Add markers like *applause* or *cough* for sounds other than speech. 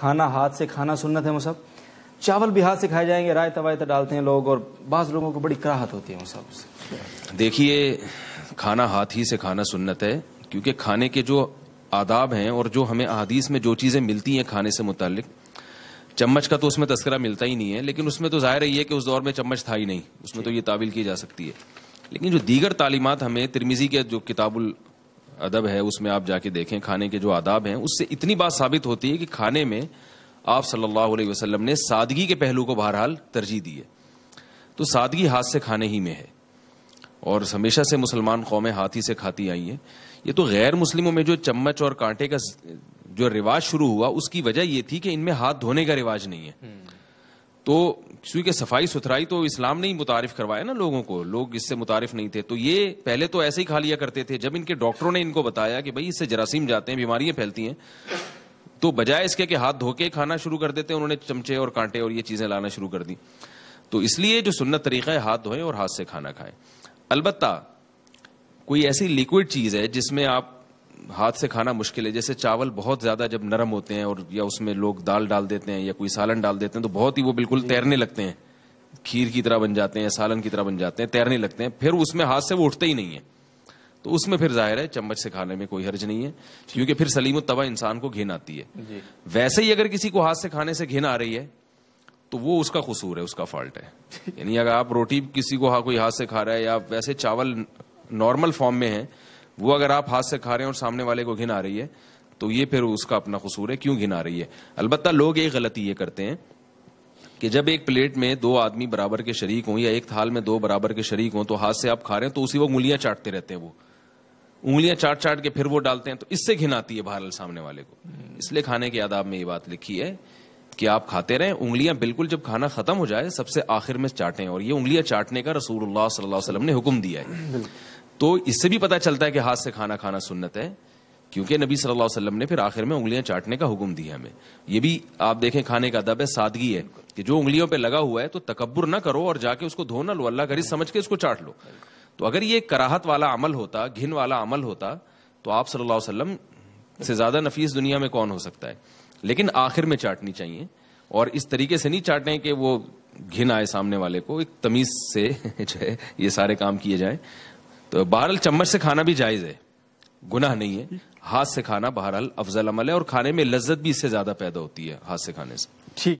खाना हाथ से खाना सुन्नत है मुसब चावल भी हाथ से खाए जाएंगे रायता वायता तो डालते हैं लोग और बाज लोगों को बड़ी कराहत होती है मुसब देखिए खाना हाथ ही से खाना सुन्नत है क्योंकि खाने के जो आदाब हैं और जो हमें अदीस में जो चीज़ें मिलती हैं खाने से मुतल चम्मच का तो उसमें तस्करा मिलता ही नहीं है लेकिन उसमें तो ज़ाहिर ही है कि उस दौर में चम्मच था ही नहीं उसमें तो ये तावील की जा सकती है लेकिन जो दीगर तालीमत हमें तिरमिजी के जो किताबुल अदब है उसमें आप जाके देखें खाने के जो आदाब हैं उससे इतनी बात साबित होती है कि खाने में आप सल्लल्लाहु अलैहि वसल्लम ने सादगी के पहलू को बहरहाल तरजीह दी है तो सादगी हाथ से खाने ही में है और हमेशा से मुसलमान कौमें हाथ ही से खाती आई हैं ये तो गैर मुस्लिमों में जो चम्मच और कांटे का जो रिवाज शुरू हुआ उसकी वजह ये थी कि इनमें हाथ धोने का रिवाज नहीं है हम्म। तो क्योंकि सफाई सुथराई तो इस्लाम ने ही मुतारफ करवाया ना लोगों को लोग इससे मुतारफ नहीं थे तो ये पहले तो ऐसे ही खा लिया करते थे जब इनके डॉक्टरों ने इनको बताया कि भाई इससे जरासीम जाते हैं बीमारियां फैलती हैं तो बजाय इसके कि हाथ धो के खाना शुरू कर देते हैं उन्होंने चमचे और कांटे और ये चीज़ें लाना शुरू कर दी तो इसलिए जो सुन्नत तरीका है हाथ धोएं और हाथ से खाना खाएं अलबत्ता कोई ऐसी लिक्विड चीज़ है जिसमें आप हाथ से खाना मुश्किल है जैसे चावल बहुत ज़्यादा जब नरम होते हैं और या उसमें लोग दाल डाल देते हैं या कोई सालन डाल देते हैं तो बहुत ही वो बिल्कुल तैरने लगते हैं खीर की तरह बन जाते हैं सालन की तरह बन जाते हैं तैरने लगते हैं फिर उसमें हाथ से वो उठते ही नहीं है तो उसमें फिर जाहिर है चम्मच से खाने में कोई हर्ज नहीं है क्योंकि फिर सलीम तवा इंसान को घिन आती है वैसे ही अगर किसी को हाथ से खाने से घिन आ रही है तो वो उसका कसूर है उसका फॉल्ट है *laughs* यानी अगर आप रोटी किसी को हाँ कोई हाथ से खा रहा है या वैसे चावल नॉर्मल फॉर्म में है वो अगर आप हाथ से खा रहे हैं और सामने वाले को घिन आ रही है तो ये फिर उसका अपना कसूर है क्यों घिन आ रही है अलबत् लोग ये गलती ये करते हैं कि जब एक प्लेट में दो आदमी बराबर के शरीक हों या एक थाल में दो बराबर के शरीक हों तो हाथ से आप खा रहे हैं तो उसी वो उंगलियां चाटते रहते हैं वो उंगलियां चाट चाट के फिर वो डालते हैं तो इससे घिन आती है बहरल सामने वाले को इसलिए खाने के आदाब में ये बात लिखी है कि आप खाते रहें उंगलियां बिल्कुल जब खाना खत्म हो जाए सबसे आखिर में चाटें और ये उंगलियां चाटने का रसूल सल्लाम ने हुक्म दिया है तो इससे भी पता चलता है कि हाथ से खाना खाना सुन्नत है क्योंकि नबी सल्लल्लाहु अलैहि वसल्लम ने फिर आखिर में उंगलियां चाटने का हुक्म दिया हमें ये भी आप देखें खाने का अदब है सादगी है कि जो उंगलियों पे लगा हुआ है तो तकबर ना करो और जाके उसको धो ना लो अल्लाह करी समझ के उसको चाट लो तो अगर ये कराहत वाला अमल होता घिन वाला अमल होता तो आप सल्लल्लाहु अलैहि वसल्लम से ज्यादा नफीस दुनिया में कौन हो सकता है लेकिन आखिर में चाटनी चाहिए और इस तरीके से नहीं चाटने कि वो घिन आए सामने वाले को एक तमीज से *laughs* जो है ये सारे काम किए जाए तो बहरहाल चम्मच से खाना भी जायज़ है गुनाह नहीं है हाथ से खाना बहरहाल अफजल अमल है और खाने में लज्जत भी इससे ज्यादा पैदा होती है हाथ से खाने से ठीक